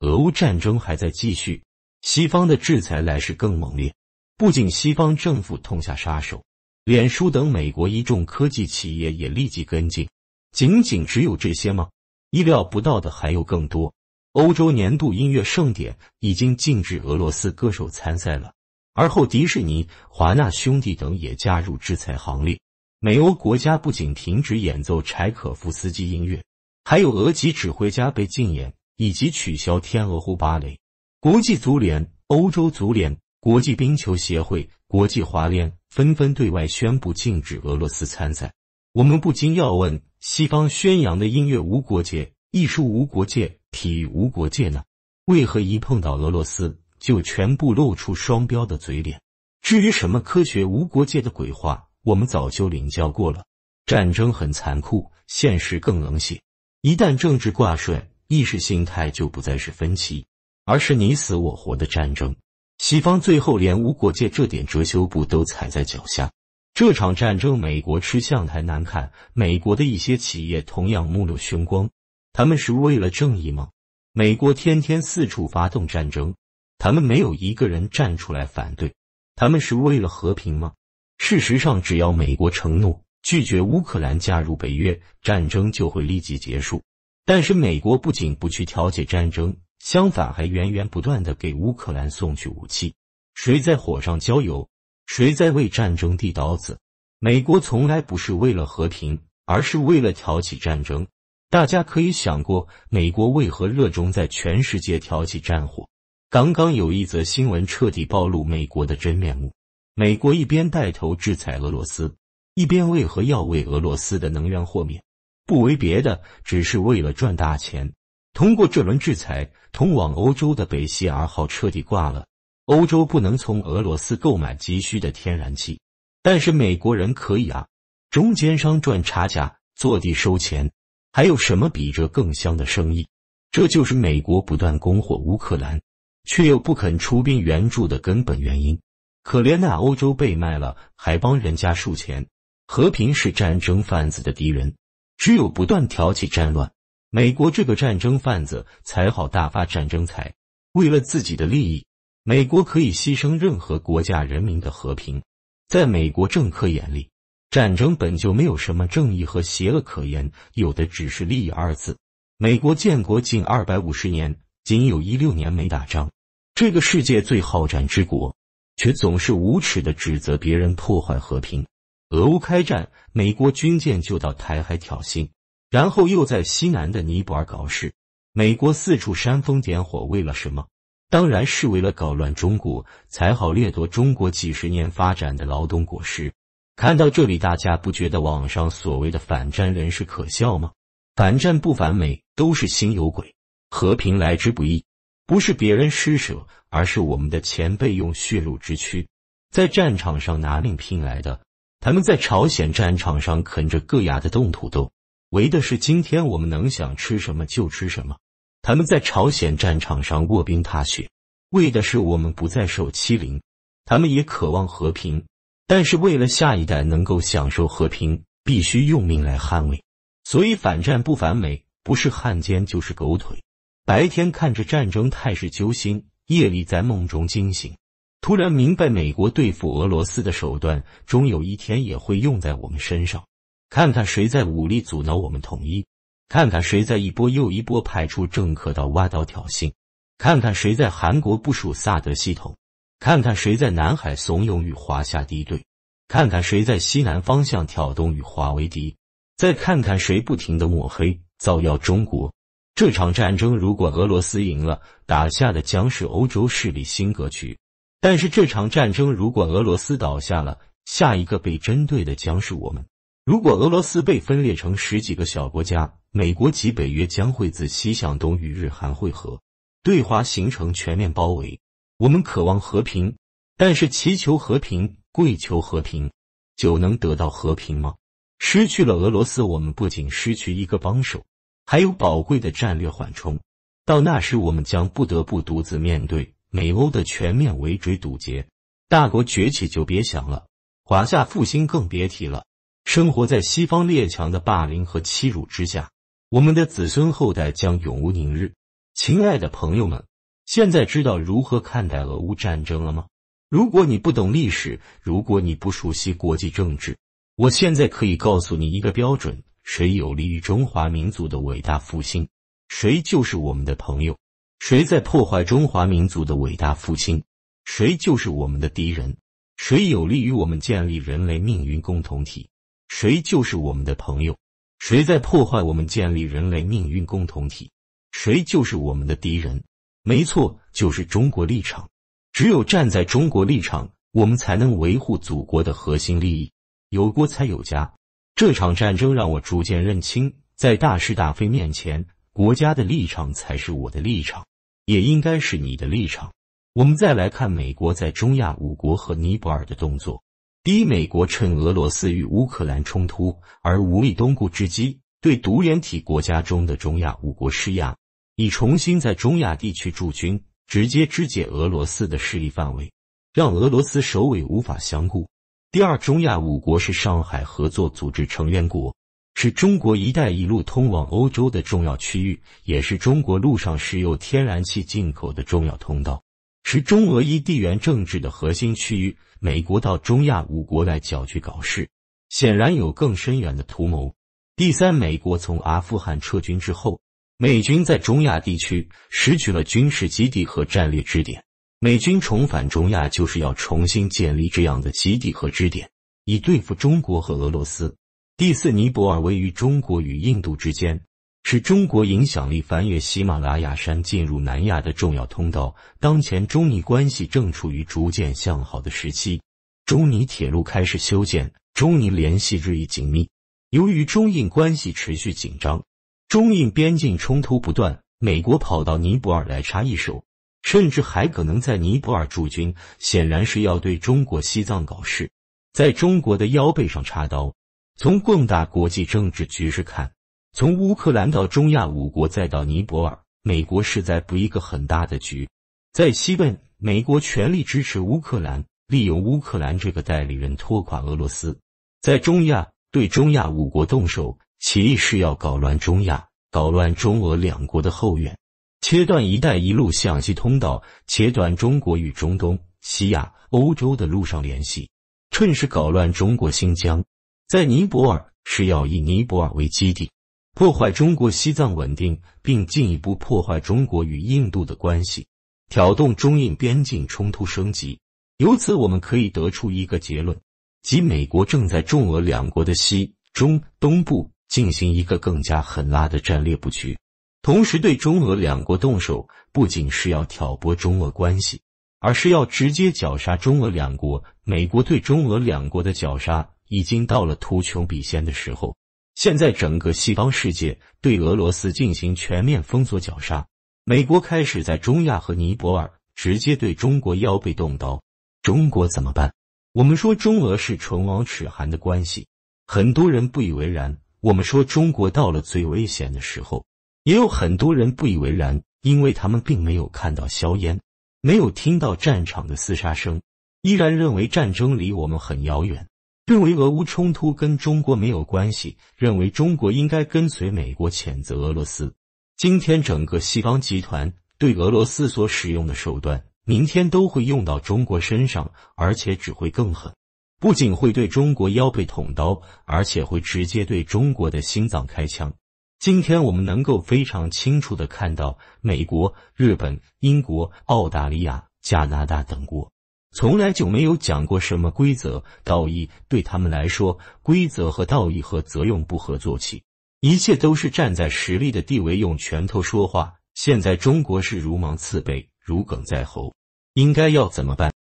俄乌战争还在继续，西方的制裁来势更猛烈。不仅西方政府痛下杀手，脸书等美国一众科技企业也立即跟进。仅仅只有这些吗？意料不到的还有更多。欧洲年度音乐盛典已经禁止俄罗斯歌手参赛了，而后迪士尼、华纳兄弟等也加入制裁行列。美欧国家不仅停止演奏柴可夫斯基音乐，还有俄籍指挥家被禁演。以及取消天鹅湖芭蕾，国际足联、欧洲足联、国际冰球协会、国际滑联纷纷对外宣布禁止俄罗斯参赛。我们不禁要问：西方宣扬的音乐无国界、艺术无国界、体育无国界呢？为何一碰到俄罗斯就全部露出双标的嘴脸？至于什么科学无国界的鬼话，我们早就领教过了。战争很残酷，现实更冷血。一旦政治挂帅。意识形态就不再是分歧，而是你死我活的战争。西方最后连无国界这点遮羞布都踩在脚下。这场战争，美国吃相太难看。美国的一些企业同样目露凶光。他们是为了正义吗？美国天天四处发动战争，他们没有一个人站出来反对。他们是为了和平吗？事实上，只要美国承诺拒绝乌克兰加入北约，战争就会立即结束。但是美国不仅不去调解战争，相反还源源不断的给乌克兰送去武器。谁在火上浇油？谁在为战争递刀子？美国从来不是为了和平，而是为了挑起战争。大家可以想过，美国为何热衷在全世界挑起战火？刚刚有一则新闻彻底暴露美国的真面目：美国一边带头制裁俄罗斯，一边为何要为俄罗斯的能源豁免？不为别的，只是为了赚大钱。通过这轮制裁，通往欧洲的北溪二号彻底挂了。欧洲不能从俄罗斯购买急需的天然气，但是美国人可以啊！中间商赚差价，坐地收钱，还有什么比这更香的生意？这就是美国不断供货乌克兰，却又不肯出兵援助的根本原因。可怜那欧洲被卖了，还帮人家数钱。和平是战争贩子的敌人。只有不断挑起战乱，美国这个战争贩子才好大发战争财。为了自己的利益，美国可以牺牲任何国家人民的和平。在美国政客眼里，战争本就没有什么正义和邪恶可言，有的只是利益二字。美国建国近二百五十年，仅有一六年没打仗。这个世界最好战之国，却总是无耻的指责别人破坏和平。俄乌开战，美国军舰就到台海挑衅，然后又在西南的尼泊尔搞事。美国四处煽风点火，为了什么？当然是为了搞乱中国，才好掠夺中国几十年发展的劳动果实。看到这里，大家不觉得网上所谓的反战人士可笑吗？反战不反美，都是心有鬼。和平来之不易，不是别人施舍，而是我们的前辈用血肉之躯在战场上拿命拼来的。他们在朝鲜战场上啃着硌牙的冻土豆，为的是今天我们能想吃什么就吃什么；他们在朝鲜战场上卧冰踏雪，为的是我们不再受欺凌。他们也渴望和平，但是为了下一代能够享受和平，必须用命来捍卫。所以反战不反美，不是汉奸就是狗腿。白天看着战争态势揪心，夜里在梦中惊醒。突然明白，美国对付俄罗斯的手段，终有一天也会用在我们身上。看看谁在武力阻挠我们统一，看看谁在一波又一波派出政客到挖岛挑衅，看看谁在韩国部署萨德系统，看看谁在南海怂恿与华夏敌对，看看谁在西南方向挑动与华为敌，再看看谁不停的抹黑造谣中国。这场战争如果俄罗斯赢了，打下的将是欧洲势力新格局。但是这场战争，如果俄罗斯倒下了，下一个被针对的将是我们。如果俄罗斯被分裂成十几个小国家，美国及北约将会自西向东与日韩会合，对华形成全面包围。我们渴望和平，但是祈求和平、跪求和平，就能得到和平吗？失去了俄罗斯，我们不仅失去一个帮手，还有宝贵的战略缓冲。到那时，我们将不得不独自面对。美欧的全面围追堵截，大国崛起就别想了，华夏复兴更别提了。生活在西方列强的霸凌和欺辱之下，我们的子孙后代将永无宁日。亲爱的朋友们，现在知道如何看待俄乌战争了吗？如果你不懂历史，如果你不熟悉国际政治，我现在可以告诉你一个标准：谁有利于中华民族的伟大复兴，谁就是我们的朋友。谁在破坏中华民族的伟大复兴？谁就是我们的敌人。谁有利于我们建立人类命运共同体，谁就是我们的朋友。谁在破坏我们建立人类命运共同体？谁就是我们的敌人。没错，就是中国立场。只有站在中国立场，我们才能维护祖国的核心利益。有国才有家。这场战争让我逐渐认清，在大是大非面前，国家的立场才是我的立场。也应该是你的立场。我们再来看美国在中亚五国和尼泊尔的动作：第一，美国趁俄罗斯与乌克兰冲突而无力东顾之机，对独联体国家中的中亚五国施压，以重新在中亚地区驻军，直接肢解俄罗斯的势力范围，让俄罗斯首尾无法相顾；第二，中亚五国是上海合作组织成员国。是中国“一带一路”通往欧洲的重要区域，也是中国陆上石油、天然气进口的重要通道，是中俄伊地缘政治的核心区域。美国到中亚五国来搅局搞事，显然有更深远的图谋。第三，美国从阿富汗撤军之后，美军在中亚地区失去了军事基地和战略支点，美军重返中亚就是要重新建立这样的基地和支点，以对付中国和俄罗斯。第四，尼泊尔位于中国与印度之间，是中国影响力翻越喜马拉雅山进入南亚的重要通道。当前中尼关系正处于逐渐向好的时期，中尼铁路开始修建，中尼联系日益紧密。由于中印关系持续紧张，中印边境冲突不断，美国跑到尼泊尔来插一手，甚至还可能在尼泊尔驻军，显然是要对中国西藏搞事，在中国的腰背上插刀。从更大国际政治局势看，从乌克兰到中亚五国再到尼泊尔，美国是在布一个很大的局。在西边，美国全力支持乌克兰，利用乌克兰这个代理人拖垮俄罗斯；在中亚，对中亚五国动手，其意是要搞乱中亚，搞乱中俄两国的后院，切断“一带一路”向西通道，切断中国与中东、西亚、欧洲的陆上联系，趁势搞乱中国新疆。在尼泊尔是要以尼泊尔为基地，破坏中国西藏稳定，并进一步破坏中国与印度的关系，挑动中印边境冲突升级。由此，我们可以得出一个结论，即美国正在中俄两国的西、中、东部进行一个更加狠辣的战略布局，同时对中俄两国动手，不仅是要挑拨中俄关系，而是要直接绞杀中俄两国。美国对中俄两国的绞杀。已经到了图穷匕现的时候。现在整个西方世界对俄罗斯进行全面封锁绞杀，美国开始在中亚和尼泊尔直接对中国腰背动刀。中国怎么办？我们说中俄是唇亡齿寒的关系，很多人不以为然。我们说中国到了最危险的时候，也有很多人不以为然，因为他们并没有看到硝烟，没有听到战场的厮杀声，依然认为战争离我们很遥远。认为俄乌冲突跟中国没有关系，认为中国应该跟随美国谴责俄罗斯。今天整个西方集团对俄罗斯所使用的手段，明天都会用到中国身上，而且只会更狠。不仅会对中国腰背捅刀，而且会直接对中国的心脏开枪。今天我们能够非常清楚的看到，美国、日本、英国、澳大利亚、加拿大等国。从来就没有讲过什么规则、道义，对他们来说，规则和道义和则用不合作起，一切都是站在实力的地位，用拳头说话。现在中国是如芒刺背，如鲠在喉，应该要怎么办？